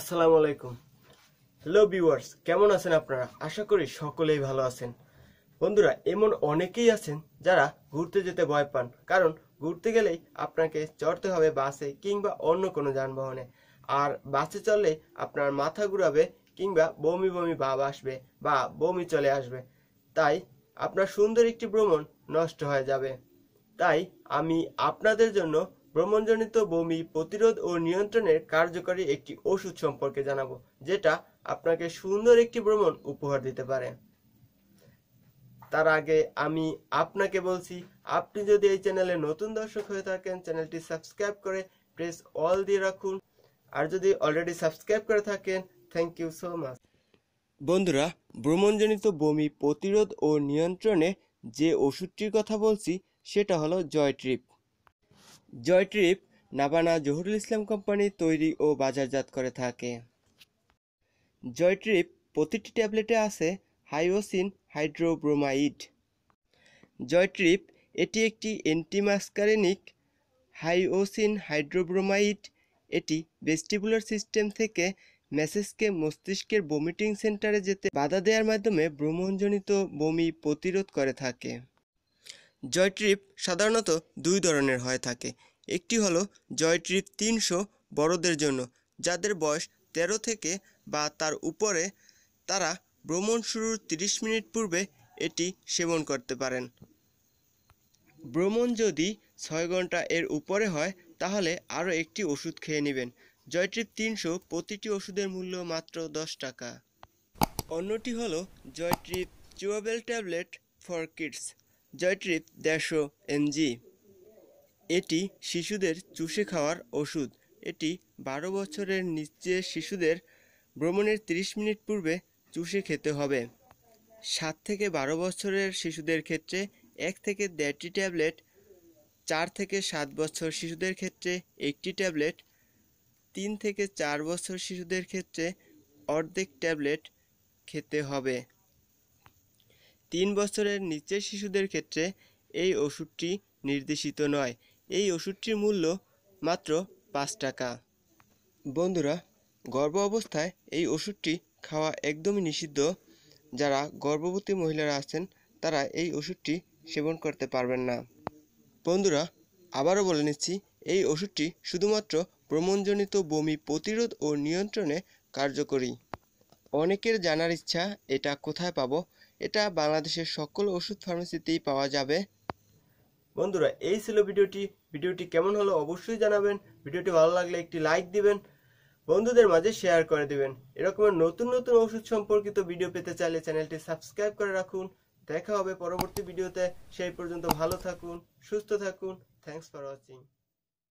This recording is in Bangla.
আসসালামু আলাইকুম হ্যালো ভিউয়ার্স কেমন আছেন আপনারা আশা করি সকলেই ভালো আছেন বন্ধুরা এমন অনেকেই আছেন যারা ঘুরতে যেতে ভয় পান কারণ ঘুরতে গেলেই আপনাকে চড়তে হবে বাসে কিংবা অন্য কোনো যানবাহনে আর বাসে চললে আপনার মাথা ঘুরাবে কিংবা বমি বমি ভাব আসবে বা বমি চলে আসবে তাই আপনার সুন্দর একটি ভ্রমণ নষ্ট হয়ে যাবে তাই আমি আপনাদের জন্য ভ্রমণজনিত বমি প্রতিরোধ ও নিয়ন্ত্রণের কার্যকরী একটি ওষুধ সম্পর্কে জানাবো যেটা আপনাকে সুন্দর একটি ভ্রমণ উপহার দিতে পারে তার আগে আমি আপনাকে বলছি আপনি যদি এই চ্যানেলে নতুন দর্শক হয়ে থাকেন চ্যানেলটি সাবস্ক্রাইব করে প্রেস অল দিয়ে রাখুন আর যদি অলরেডি সাবস্ক্রাইব করে থাকেন থ্যাংক ইউ সো মাচ বন্ধুরা ভ্রমণজনিত বমি প্রতিরোধ ও নিয়ন্ত্রণে যে ওষুধটির কথা বলছি সেটা হলো joy trip Joytrip Nabana Jahurul Islam company তৈরি ও বাজারজাত করে থাকে জয়ট্রিপ প্রতিটি ট্যাবলেটে আছে হাইওসিন হাইড্রোব্রোমাইড জয়ট্রিপ এটি একটি অ্যান্টিমাস্কারেনিক হাইওসিন হাইড্রোব্রোমাইড এটি ভেস্টিবুলার সিস্টেম থেকে মেসেজকে মস্তিষ্কের বমিটিং সেন্টারে যেতে বাধা দেওয়ার মাধ্যমে ভ্রমণজনিত বমি প্রতিরোধ করে থাকে জয় ট্রিপ সাধারণত দুই ধরনের হয়ে থাকে একটি হলো জয় ট্রিপ তিনশো বড়দের জন্য যাদের বয়স তেরো থেকে বা তার উপরে তারা ভ্রমণ শুরুর 30 মিনিট পূর্বে এটি সেবন করতে পারেন ভ্রমণ যদি ছয় ঘন্টা এর উপরে হয় তাহলে আরও একটি ওষুধ খেয়ে নেবেন জয়ট্রিপ তিনশো প্রতিটি ওষুধের মূল্য মাত্র দশ টাকা অন্যটি হলো Joytrip chewable tablet for kids Joytrip দেড়শো এমজি এটি শিশুদের চুষে খাওয়ার ওষুধ এটি বারো বছরের নিচে শিশুদের ভ্রমণের 30 মিনিট পূর্বে চুষে খেতে হবে সাত থেকে বারো বছরের শিশুদের ক্ষেত্রে এক থেকে দেড়টি ট্যাবলেট চার থেকে সাত বছর শিশুদের ক্ষেত্রে একটি ট্যাবলেট তিন থেকে চার বছর শিশুদের ক্ষেত্রে অর্ধেক ট্যাবলেট খেতে হবে তিন বছরের নিচের শিশুদের ক্ষেত্রে এই ওষুধটি নির্দেশিত নয় এই ওষুধটির মূল্য মাত্র পাঁচ টাকা বন্ধুরা গর্ভ অবস্থায় এই ওষুধটি খাওয়া একদমই নিষিদ্ধ যারা গর্ভবতী মহিলারা আছেন তারা এই ওষুধটি সেবন করতে পারবেন না বন্ধুরা আবারও বলে নিচ্ছি এই ওষুধটি শুধুমাত্র ভ্রমণজনিত বমি প্রতিরোধ ও নিয়ন্ত্রণে কার্যকরী অনেকের জানার ইচ্ছা এটা কোথায় পাবো এটা বাংলাদেশের সকল ওষুধ ফার্মেসিতেই পাওয়া যাবে বন্ধুরা এই ছিল ভিডিওটি ভিডিওটি কেমন হলো অবশ্যই জানাবেন ভিডিওটি ভালো লাগলে একটি লাইক দিবেন বন্ধুদের মাঝে শেয়ার করে দিবেন এরকমের নতুন নতুন ওষুধ সম্পর্কিত ভিডিও পেতে চাইলে চ্যানেলটি সাবস্ক্রাইব করে রাখুন দেখা হবে পরবর্তী ভিডিওতে সেই পর্যন্ত ভালো থাকুন সুস্থ থাকুন থ্যাংকস ফর ওয়াচিং